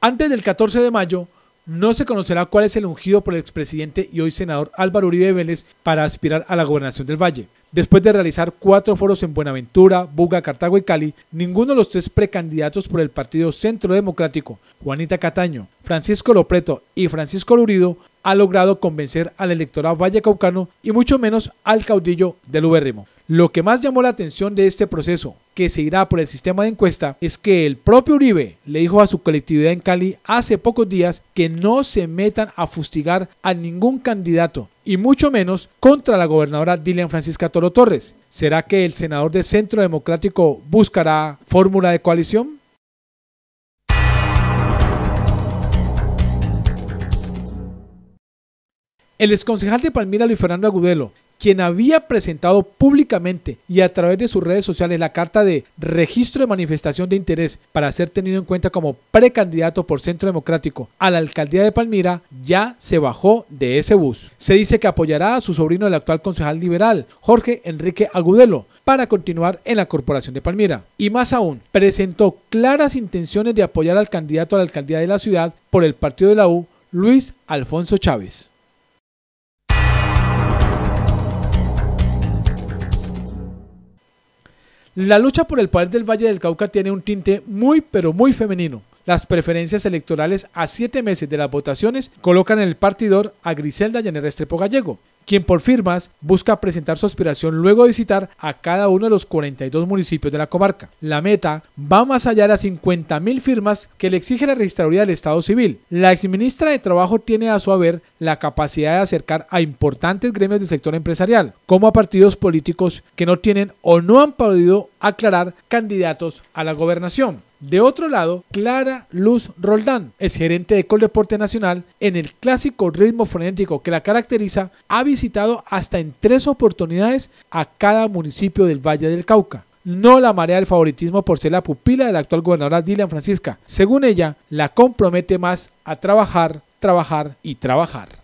Antes del 14 de mayo, no se conocerá cuál es el ungido por el expresidente y hoy senador Álvaro Uribe Vélez para aspirar a la gobernación del Valle. Después de realizar cuatro foros en Buenaventura, Buga, Cartago y Cali, ninguno de los tres precandidatos por el Partido Centro Democrático, Juanita Cataño, Francisco Lopreto y Francisco Lurido, ha logrado convencer al electorado vallecaucano y mucho menos al caudillo del Uberrimo. Lo que más llamó la atención de este proceso que se irá por el sistema de encuesta es que el propio Uribe le dijo a su colectividad en Cali hace pocos días que no se metan a fustigar a ningún candidato y mucho menos contra la gobernadora Dilian Francisca Toro Torres. ¿Será que el senador de Centro Democrático buscará fórmula de coalición? El exconcejal de Palmira, Luis Fernando Agudelo, quien había presentado públicamente y a través de sus redes sociales la carta de registro de manifestación de interés para ser tenido en cuenta como precandidato por Centro Democrático a la alcaldía de Palmira, ya se bajó de ese bus. Se dice que apoyará a su sobrino, el actual concejal liberal, Jorge Enrique Agudelo, para continuar en la Corporación de Palmira. Y más aún, presentó claras intenciones de apoyar al candidato a la alcaldía de la ciudad por el partido de la U, Luis Alfonso Chávez. La lucha por el poder del Valle del Cauca tiene un tinte muy pero muy femenino. Las preferencias electorales a siete meses de las votaciones colocan en el partidor a Griselda Llanera Estrepo Gallego, quien por firmas busca presentar su aspiración luego de citar a cada uno de los 42 municipios de la comarca. La meta va más allá de las 50.000 firmas que le exige la registraduría del Estado Civil. La exministra de Trabajo tiene a su haber la capacidad de acercar a importantes gremios del sector empresarial, como a partidos políticos que no tienen o no han podido aclarar candidatos a la gobernación. De otro lado, Clara Luz Roldán es gerente de Coldeporte Nacional. En el clásico ritmo frenético que la caracteriza, ha visitado hasta en tres oportunidades a cada municipio del Valle del Cauca no la marea del favoritismo por ser la pupila de la actual gobernadora Dylan Francisca. Según ella, la compromete más a trabajar, trabajar y trabajar.